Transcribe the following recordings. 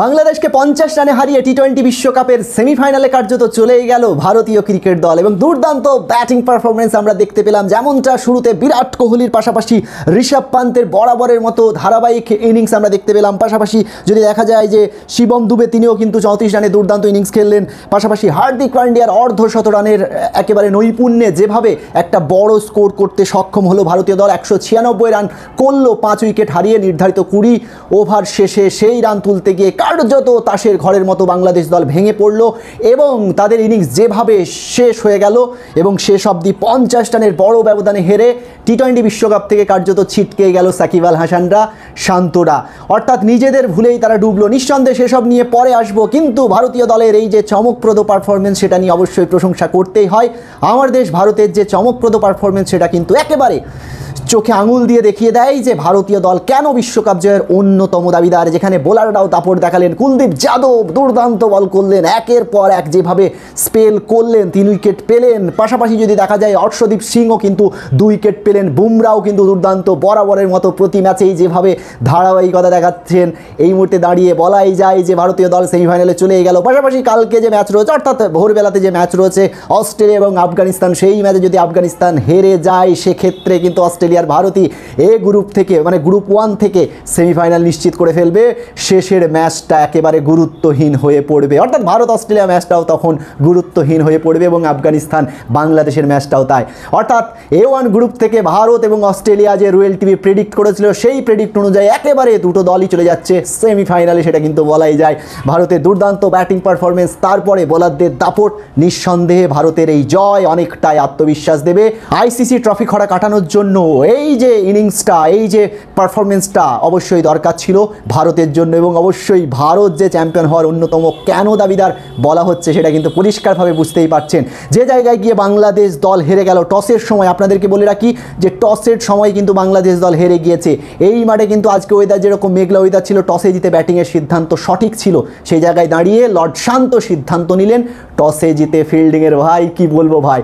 বাংলাদেশকে পঞ্চাশ রানে হারিয়ে টি টোয়েন্টি বিশ্বকাপের সেমিফাইনালে কার্যত চলেই গেল ভারতীয় ক্রিকেট দল এবং দুর্দান্ত ব্যাটিং পারফরমেন্স আমরা দেখতে পেলাম যেমনটা শুরুতে বিরাট কোহলির পাশাপাশি ঋষভ পান্তের বরাবরের মতো ধারাবাহিক ইনিংস আমরা দেখতে পেলাম পাশাপাশি যদি দেখা যায় যে শিবম দুবে তিনিও কিন্তু চৌত্রিশ রানে দুর্দান্ত ইনিংস খেললেন পাশাপাশি হার্দিক পান্ডিয়ার অর্ধ শত রানের একেবারে নৈপুণ্যে যেভাবে একটা বড় স্কোর করতে সক্ষম হলো ভারতীয় দল একশো ছিয়ানব্বই রান করলো পাঁচ উইকেট হারিয়ে নির্ধারিত কুড়ি ওভার শেষে সেই রান তুলতে গিয়ে কার্যত তাসের ঘরের মতো বাংলাদেশ দল ভেঙে পড়ল এবং তাদের ইনিংস যেভাবে শেষ হয়ে গেল এবং শেষ অবধি পঞ্চাশ রানের বড় ব্যবধানে হেরে টি টোয়েন্টি বিশ্বকাপ থেকে কার্যত ছিটকে গেল সাকিব আল হাসানরা শান্তরা অর্থাৎ নিজেদের ভুলেই তারা ডুবলো নিঃসন্দেহে সেসব নিয়ে পরে আসবো কিন্তু ভারতীয় দলের এই যে চমকপ্রদ পারফরমেন্স সেটা নিয়ে অবশ্যই প্রশংসা করতেই হয় আমার দেশ ভারতের যে চমকপ্রদ পারফরমেন্স সেটা কিন্তু একেবারে চোখে আঙুল দিয়ে দেখিয়ে দেয় যে ভারতীয় দল কেন বিশ্বকাপ জয়ের অন্যতম দাবিদার যেখানে বোলাররাও তাপর দেখালেন কুলদীপ যাদব দুর্দান্ত বল করলেন একের পর এক যেভাবে স্পেল করলেন তিন উইকেট পেলেন পাশাপাশি যদি দেখা যায় অর্শদীপ সিংও কিন্তু দু উইকেট পেলেন বুমরাও কিন্তু দুর্দান্ত বরাবরের মতো প্রতি ম্যাচেই যেভাবে ধারাবাহিকতা দেখাচ্ছেন এই মুহূর্তে দাঁড়িয়ে বলাই যায় যে ভারতীয় দল সেমিফাইনালে চলে গেল পাশাপাশি কালকে যে ম্যাচ রয়েছে অর্থাৎ ভোরবেলাতে যে ম্যাচ রয়েছে অস্ট্রেলিয়া এবং আফগানিস্তান সেই ম্যাচে যদি আফগানিস্তান হেরে যায় সেক্ষেত্রে কিন্তু অস্ট্রেলিয়া আর ভারতী এ গ্রুপ থেকে মানে গ্রুপ ওয়ান থেকে সেমিফাইনাল নিশ্চিত করে ফেলবে শেষের ম্যাচটা একেবারে গুরুত্বহীন হয়ে পড়বে অর্থাৎ ভারত অস্ট্রেলিয়া ম্যাচটাও তখন গুরুত্বহীন হয়ে পড়বে এবং আফগানিস্তান বাংলাদেশের ম্যাচটাও তাই অর্থাৎ এ ওয়ান গ্রুপ থেকে ভারত এবং অস্ট্রেলিয়া যে রুয়েল টিভি প্রেডিক্ট করেছিল সেই প্রেডিক্ট অনুযায়ী একেবারে দুটো দলই চলে যাচ্ছে সেমিফাইনালে সেটা কিন্তু বলাই যায় ভারতের দুর্দান্ত ব্যাটিং পারফরমেন্স তারপরে বোলারদের দাপট নিঃসন্দেহে ভারতের এই জয় অনেকটাই আত্মবিশ্বাস দেবে আইসিসি ট্রফি খরা কাটানোর জন্য এই যে ইনিংসটা এই যে পারফরমেন্সটা অবশ্যই দরকার ছিল ভারতের জন্য এবং অবশ্যই ভারত যে চ্যাম্পিয়ন হওয়ার অন্যতম কেন দাবিদার বলা হচ্ছে সেটা কিন্তু পরিষ্কারভাবে বুঝতেই পারছেন যে জায়গায় গিয়ে বাংলাদেশ দল হেরে গেল টসের সময় আপনাদেরকে বলে রাখি যে টসের সময় কিন্তু বাংলাদেশ দল হেরে গিয়েছে এই মাঠে কিন্তু আজকে ওয়েদার যেরকম মেঘলা ওয়েদার ছিল টসে জিতে ব্যাটিংয়ের সিদ্ধান্ত সঠিক ছিল সেই জায়গায় দাঁড়িয়ে লর্ড শান্ত সিদ্ধান্ত নিলেন টসে জিতে ফিল্ডিংয়ের ভাই কি বলবো ভাই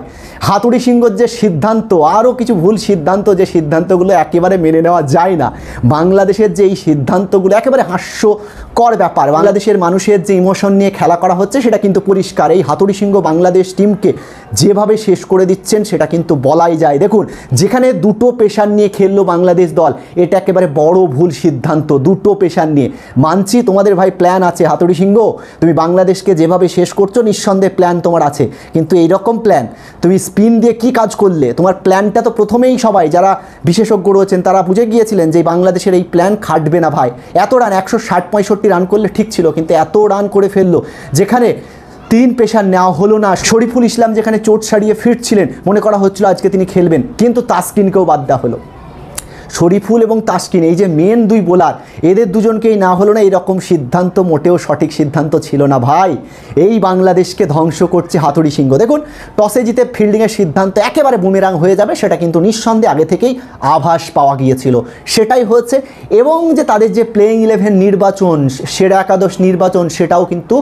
হাতুড়ি সিংহর যে সিদ্ধান্ত আরও কিছু ভুল সিদ্ধান্ত যে সিদ্ধান্তগুলো একেবারে মেনে নেওয়া যায় না বাংলাদেশের যে এই সিদ্ধান্তগুলো একেবারে হাস্যকর ব্যাপার বাংলাদেশের মানুষের যে ইমোশন নিয়ে খেলা করা হচ্ছে সেটা কিন্তু পরিষ্কার এই হাতুড়ি সিংহ বাংলাদেশ টিমকে যেভাবে শেষ করে দিচ্ছেন সেটা কিন্তু বলাই যায় দেখুন যেখানে দুটো পেশার নিয়ে খেললো বাংলাদেশ দল এটা একেবারে বড় ভুল সিদ্ধান্ত দুটো পেশার নিয়ে মানছি তোমাদের ভাই প্ল্যান আছে হাতুড়ি সিংহ তুমি বাংলাদেশকে যেভাবে শেষ করছো নিঃসন্দেহে প্ল্যান তোমার আছে কিন্তু এই রকম প্ল্যান তুমি স্পিন দিয়ে কি কাজ করলে তোমার প্ল্যানটা তো প্রথমেই সবাই যারা বিশেষজ্ঞ রয়েছেন তারা বুঝে গিয়েছিলেন যে বাংলাদেশের এই প্ল্যান খাটবে না ভাই এত রান একশো ষাট পঁয়ষট্টি রান করলে ঠিক ছিল কিন্তু এত রান করে ফেললো যেখানে তিন পেশার নেওয়া হলো না শরীফুল ইসলাম যেখানে চোট সারিয়ে ফিরছিলেন মনে করা হচ্ছিল আজকে তিনি খেলবেন কিন্তু তাসকিনকেও বাদ দেওয়া হলো শরীফুল এবং তাস্কিন এই যে মেন দুই বোলার এদের দুজনকেই না হলো না এরকম সিদ্ধান্ত মোটেও সঠিক সিদ্ধান্ত ছিল না ভাই এই বাংলাদেশকে ধ্বংস করছে হাতুড়ি সিংহ দেখুন টসে জিতে ফিল্ডিংয়ের সিদ্ধান্ত একেবারে বুমেরাং হয়ে যাবে সেটা কিন্তু নিঃসন্দেহে আগে থেকেই আভাস পাওয়া গিয়েছিল সেটাই হচ্ছে এবং যে তাদের যে প্লেইং ইলেভেন নির্বাচন সেরা একাদশ নির্বাচন সেটাও কিন্তু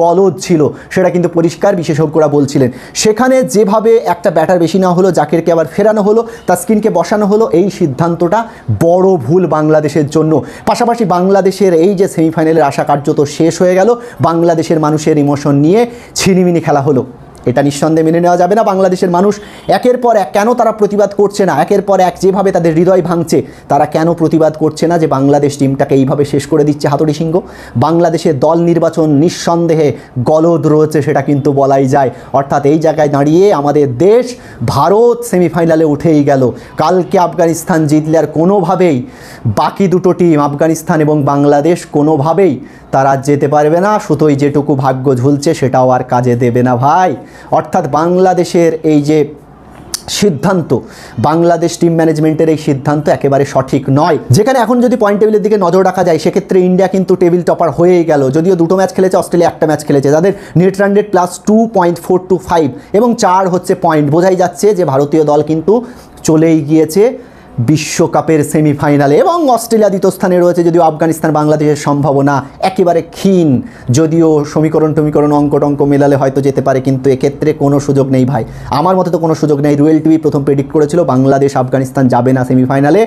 গলদ ছিল সেটা কিন্তু পরিষ্কার বিশেষজ্ঞরা বলছিলেন সেখানে যেভাবে একটা ব্যাটার বেশি না হলো জাকিরকে আবার ফেরানো হলো স্কিনকে বসানো হলো এই সিদ্ধান্ত কতটা বড় ভুল বাংলাদেশের জন্য পাশাপাশি বাংলাদেশের এই যে সেমিফাইনালের আশা কার্যত শেষ হয়ে গেল বাংলাদেশের মানুষের ইমোশন নিয়ে ছিনিমিনি খেলা হলো এটা নিঃসন্দেহে মেনে নেওয়া যাবে না বাংলাদেশের মানুষ একের পর এক কেন তারা প্রতিবাদ করছে না একের পর এক যেভাবে তাদের হৃদয় ভাঙছে তারা কেন প্রতিবাদ করছে না যে বাংলাদেশ টিমটাকে এইভাবে শেষ করে দিচ্ছে হাতুড়ি সিংহ বাংলাদেশের দল নির্বাচন নিঃসন্দেহে গলদ রয়েছে সেটা কিন্তু বলাই যায় অর্থাৎ এই জায়গায় দাঁড়িয়ে আমাদের দেশ ভারত সেমিফাইনালে উঠেই গেল কালকে আফগানিস্তান জিতলে আর কোনোভাবেই বাকি দুটো টিম আফগানিস্তান এবং বাংলাদেশ কোনোভাবেই তারা যেতে পারবে না সুতোই যেটুকু ভাগ্য ঝুলছে সেটাও আর কাজে দেবে না ভাই অর্থাৎ বাংলাদেশের এই যে সিদ্ধান্ত বাংলাদেশ টিম ম্যানেজমেন্টের এই সিদ্ধান্ত একেবারে সঠিক নয় যেখানে এখন যদি পয়েন্ট টেবিলের দিকে নজর রাখা যায় সেক্ষেত্রে ইন্ডিয়া কিন্তু টেবিল টপার হয়েই গেল যদিও দুটো ম্যাচ খেলেছে অস্ট্রেলিয়া একটা ম্যাচ খেলেছে যাদের net run rate plus two point four two five এবং চার হচ্ছে পয়েন্ট বোঝাই যাচ্ছে যে ভারতীয় দল কিন্তু চলেই গিয়েছে বিশ্বকাপের সেমিফাইনালে এবং অস্ট্রেলিয়া দ্বিতীয় স্থানে রয়েছে যদিও আফগানিস্তান বাংলাদেশের সম্ভাবনা একেবারে ক্ষীণ যদিও সমীকরণ টমীকরণ অঙ্ক টঙ্ক মেলালে হয়তো যেতে পারে কিন্তু এক্ষেত্রে কোনো সুযোগ নেই ভাই আমার মতে তো কোনো সুযোগ নেই রুয়েল টিভি প্রথম প্রেডিক্ট করেছিল বাংলাদেশ আফগানিস্তান যাবে না সেমিফাইনালে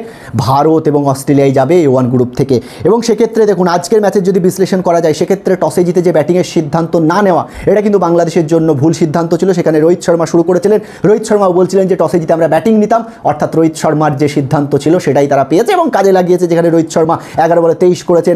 ভারত এবং অস্ট্রেলিয়ায় যাবে এ ওয়ান গ্রুপ থেকে এবং সেক্ষেত্রে দেখুন আজকের ম্যাচের যদি বিশ্লেষণ করা যায় সেক্ষেত্রে টসে জিতে যে ব্যাটিংয়ের সিদ্ধান্ত না নেওয়া এটা কিন্তু বাংলাদেশের জন্য ভুল সিদ্ধান্ত ছিল সেখানে রোহিত শর্মা শুরু করেছিলেন রোহিত শর্মা বলছিলেন যে টসে জিতে আমরা ব্যাটিং নিতাম অর্থাৎ রোহিত শর্মার যে সিদ্ধান্ত ছিল সেটাই তারা পেয়েছে এবং কাজে লাগিয়েছে যেখানে রোহিত শর্মা এগারো বলে তেইশ করেছেন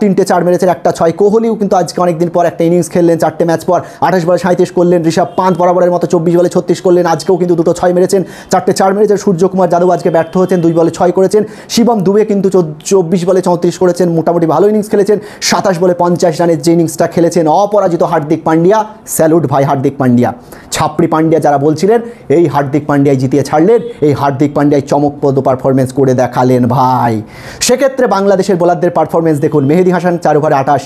তিনটে চার মেরেছেন একটা ছয় কোহলিও কিন্তু আজকে অনেকদিন পর একটা ইনিংস খেললেন চারটে ম্যাচ পর আঠাশ বলে সাঁত্রিশ করলেন ঋষভ পান্ত বরাবরের মতো চব্বিশ বলে ছত্রিশ করলেন আজকেও কিন্তু দুটো ছয় মেরেছেন চারটে চার মেরেছেন সূর্যকুমার যাদব আজকে ব্যর্থ হয়েছেন দুই বলে ছয় করেছেন শিবম দুবে কিন্তু চব্বিশ বলে চৌত্রিশ করেছেন মোটামুটি ভালো ইনিংস খেলেছেন সাতাশ বলে পঞ্চাশ রানের যে ইনিংসটা খেলেছেন অপরাজিত হার্দিক পান্ডিয়া স্যালুট ভাই হার্দিক পান্ডিয়া ছাপড়ি পান্ডিয়া যারা বলছিলেন এই হার্দিক পান্ডিয়ায় জিতিয়ে ছাড়লেন এই হার্দিক পান্ডিয়ায় চমকপ্রদ তো পারফরমেন্স করে দেখালেন ভাই সেক্ষেত্রে বাংলাদেশের বোলারদের পারফরমেন্স দেখুন মেহেদি হাসান চার ওভারে আঠাশ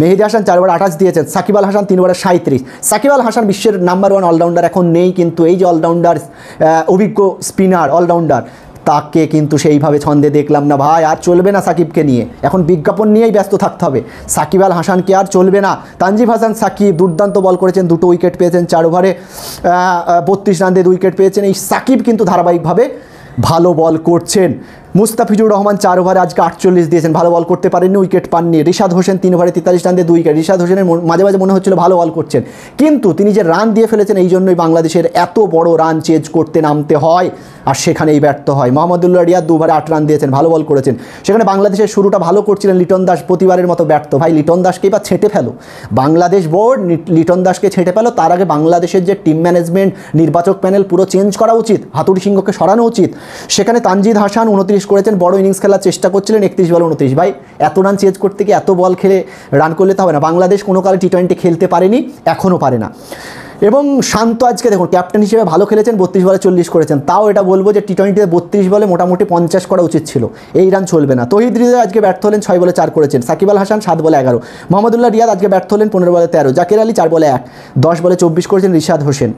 মেহেদি হাসান চারবার আঠাশ দিয়েছেন সাকিব আল হাসান ওভারে সাঁত্রিশ সাকিব আল হাসান বিশ্বের নাম্বার ওয়ান অলরাউন্ডার এখন নেই কিন্তু এই যে অলরাউন্ডার অভিজ্ঞ স্পিনার অলরাউন্ডার তাকে কিন্তু সেইভাবে ছন্দে দেখলাম না ভাই আর চলবে না সাকিবকে নিয়ে এখন বিজ্ঞাপন নিয়েই ব্যস্ত থাকতে হবে সাকিব আল হাসানকে আর চলবে না তানজিব হাসান সাকিব দুর্দান্ত বল করেছেন দুটো উইকেট পেয়েছেন চার ওভারে বত্রিশ রান দিয়ে উইকেট পেয়েছেন এই সাকিব কিন্তু ধারাবাহিকভাবে ভালো বল করছেন মুস্তাফিজুর রহমান চার ওভারে আজকে আটচল্লিশ দিয়েছেন ভালো বল করতে পারেননি উইকেট পাননি রিশাদ হোসেন তিন ওভারে তেতাল্লিশ রান দিয়ে দুই উইকেট রিশাদ হোসেনের মাঝে মাঝে মনে হচ্ছিল ভালো বল করছেন কিন্তু তিনি যে রান দিয়ে ফেলেছেন এই জন্যই বাংলাদেশের এত বড় রান চেঞ্জ করতে নামতে হয় আর সেখানেই ব্যর্থ হয় মোহাম্মদুল্লাহ রিয়াদ দুবারে আট রান দিয়েছেন ভালো বল করেছেন সেখানে বাংলাদেশের শুরুটা ভালো করছিলেন লিটন দাস প্রতিবারের মতো ব্যর্থ ভাই লিটন দাসকে এবার ছেঁটে ফেলো বাংলাদেশ বোর্ড লিটন দাসকে ছেঁটে ফেলো তার আগে বাংলাদেশের যে টিম ম্যানেজমেন্ট নির্বাচক প্যানেল পুরো চেঞ্জ করা উচিত হাতুড়ি সিংহকে সরানো উচিত সেখানে তানজিদ হাসান উনত্রিশ করেছেন বড় ইনিংস খেলার চেষ্টা করছিলেন একত্রিশ বল উনত্রিশ ভাই এত রান চেঞ্জ করতে গিয়ে এত বল খেলে রান করলে তো হবে না বাংলাদেশ কোনো কালে টি টোয়েন্টি খেলতে পারেনি এখনও পারে না এবং শান্ত আজকে দেখুন ক্যাপ্টেন হিসেবে ভালো খেলেছেন বত্রিশ বলে চল্লিশ করেছেন তাও এটা বলবো যে টি টোয়েন্টিতে বত্রিশ বলে মোটামুটি পঞ্চাশ করা উচিত ছিল এই রান চলবে না তহিদ রিজা আজকে ব্যর্থ হলেন ছয় বলে চার করেছেন সাকিব আল হাসান সাত বলে এগারো মোহাম্মদুল্লাহ রিয়াদ আজকে ব্যর্থ হলেন পনেরো বলে তেরো জাকির আলী চার বলে এক দশ বলে চব্বিশ করেছেন রিশাদ হোসেন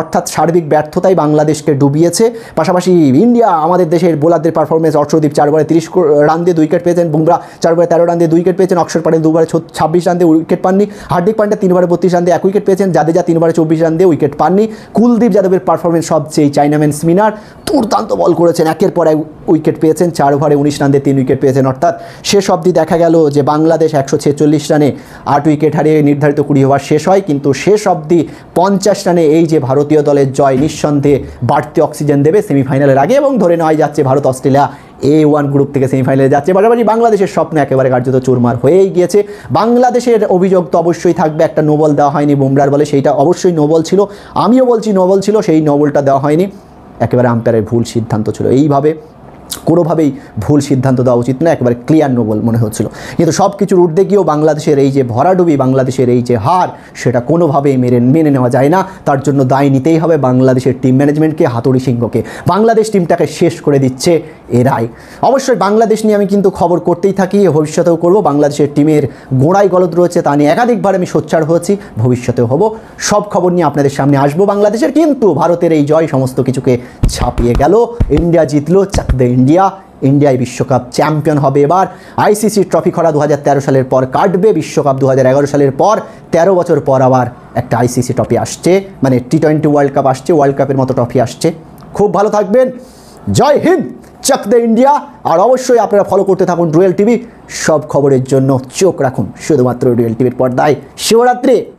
অর্থাৎ সার্বিক ব্যর্থতাই বাংলাদেশকে ডুবিয়েছে পাশাপাশি ইন্ডিয়া আমাদের দেশের বোলারদের পারফরমেন্স অর্শদীপ চার ওভারে তিরিশ রান দিয়ে দুই উইকেট পেয়েছেন বুমরা চার ওভারে তেরো রান দিয়ে দুই উইকেট পেয়েছেন অক্ষর পান্ডে দুবারে ছাব্বিশ রান দিয়ে উইকেট পাননি হার্দিক পান্ডে তিনবারে বত্রিশ রান দিয়ে এক উইকেট পেয়েছেন জাদেজা তিনবারে চব্বিশ রান দিয়ে উইকেট পাননি কুলদীপ যাদবের পারফরমেন্স সবচেয়ে চাইনাম্যান স্পিনার দুর্দান্ত বল করেছেন একের পর এক উইকেট পেয়েছেন চার ওভারে উনিশ রান দিয়ে তিন উইকেট পেয়েছেন অর্থাৎ শেষ অবধি দেখা গেল যে বাংলাদেশ একশো ছেচল্লিশ রানে আট উইকেট হারিয়ে নির্ধারিত কুড়ি ওভার শেষ হয় কিন্তু শেষ অবধি পঞ্চাশ রানে এই যে ভারতীয় দলের জয় নিঃসন্দেহে বাড়তি অক্সিজেন দেবে সেমিফাইনালের আগে এবং ধরে নেওয়াই যাচ্ছে Bharat Australia A one group থেকে সেমিফাইনালে যাচ্ছে পাশাপাশি বাংলাদেশের স্বপ্ন একেবারে কার্যত চুরমার হয়েই গিয়েছে বাংলাদেশের অভিযোগ তো অবশ্যই থাকবে একটা নোবল দেওয়া হয়নি বুমরার বলে সেইটা অবশ্যই নোবল ছিল আমিও বলছি নোবল ছিল সেই নোবলটা দেওয়া হয়নি একেবারে আম্পায়ারের ভুল সিদ্ধান্ত ছিল এইভাবে কোনোভাবেই ভুল সিদ্ধান্ত দেওয়া উচিত না একবারে ক্লিয়ার নোবল মনে হচ্ছিল কিন্তু সব কিছুর উর্ধে গিয়েও বাংলাদেশের এই যে ভরাডুবি বাংলাদেশের এই যে হার সেটা কোনোভাবেই মেনে মেনে নেওয়া যায় না তার জন্য দায় নিতেই হবে বাংলাদেশের টিম ম্যানেজমেন্টকে হাতুড়ি সিংহকে বাংলাদেশ টিমটাকে শেষ করে দিচ্ছে এরাই অবশ্যই বাংলাদেশ নিয়ে আমি কিন্তু খবর করতেই থাকি ভবিষ্যতেও করব বাংলাদেশের টিমের গোড়াই গলত রয়েছে তা নিয়ে একাধিকবার আমি সোচ্চার হয়েছি ভবিষ্যতেও হব সব খবর নিয়ে আপনাদের সামনে আসবো বাংলাদেশের কিন্তু ভারতের এই জয় সমস্ত কিছুকে ছাপিয়ে গেল ইন্ডিয়া জিতলো চাকদে ইন্ডিয়া ইন্ডিয়ায় বিশ্বকাপ চ্যাম্পিয়ন হবে এবার আইসিসি ট্রফি খরা দু সালের পর কাটবে বিশ্বকাপ দু সালের পর ১৩ বছর পর আবার একটা আইসিসি ট্রফি আসছে মানে টি টোয়েন্টি ওয়ার্ল্ড কাপ আসছে ওয়ার্ল্ড কাপের মতো ট্রফি আসছে খুব ভালো থাকবেন জয় হিন্দ চক দ্য ইন্ডিয়া আর অবশ্যই আপনারা ফলো করতে থাকুন রুয়েল টিভি সব খবরের জন্য চোখ রাখুন শুধুমাত্র রুয়েল টিভির পর্দায় শিবরাত্রি